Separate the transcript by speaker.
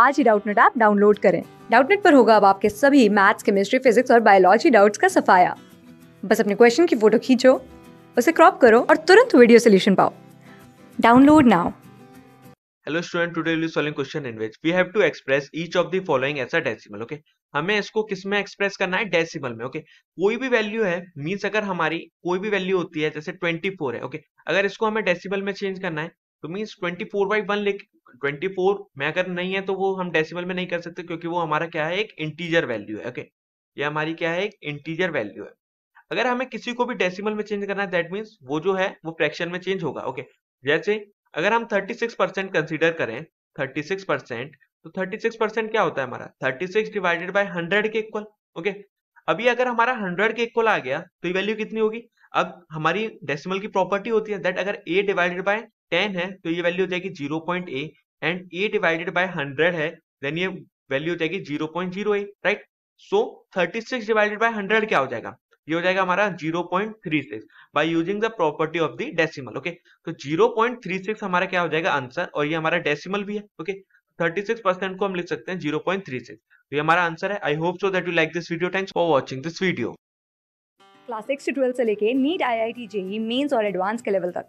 Speaker 1: आज ही Doubtnut app download करें डाउटनेट पर होगा अब आपके सभी मैथ्स केमिस्ट्री फिजिक्स और बायोलॉजी डाउट्स का सफाया बस अपने क्वेश्चन की फोटो खींचो उसे क्रॉप करो और तुरंत वीडियो सोल्यूशन पाओ download now
Speaker 2: hello student today we solving question in which we have to express each of the following as a decimal okay हमें इसको किस में एक्सप्रेस करना है डेसिमल में ओके okay? कोई भी वैल्यू है मींस अगर हमारी कोई भी वैल्यू होती है जैसे 24 है ओके okay? अगर इसको हमें डेसिमल में चेंज करना है तो means twenty four by one लेके ट्वेंटी फोर में अगर नहीं है तो वो हम डेसिमल में नहीं कर सकते क्योंकि वो हमारा क्या है एक इंटीजर वैल्यू है ओके ये हमारी क्या है एक इंटीजर वैल्यू है अगर हमें किसी को भी डेसिमल में चेंज करना है दैट मीन्स वो जो है वो फ्रैक्शन में चेंज होगा ओके जैसे अगर हम 36 परसेंट कंसिडर करें 36 परसेंट तो 36 परसेंट क्या होता है हमारा 36 डिवाइडेड बाय 100 के इक्वल ओके अभी अगर हमारा 100 के इक्वल आ गया तो ये वैल्यू कितनी होगी अब हमारी डेसिमल की प्रॉपर्टी होती है दैट अगर ए डिवाइडेड बाय टेन है तो ये वैल्यू हो जाएगी zero point A and A divided by hundred है देन ये वैल्यू हो जाएगी zero point zero A right so thirty six divided by hundred क्या हो जाएगा ये हो जाएगा हमारा zero point three six by using the property of the decimal okay तो जीरो पॉइंट थ्री सिक्स हमारा क्या हो जाएगा आंसर और ये हमारा डेसिमल भी है ओके थर्टी सिक्स परसेंट को हम लिख सकते हैं जीरो पॉइंट थ्री सिक्स तो ये हमारा आंसर है I hope so that you like this video thanks for watching this video
Speaker 1: class six से ट्वेल्थ से लेके NEET I I T JEE mains और एडवांस के लेवल तक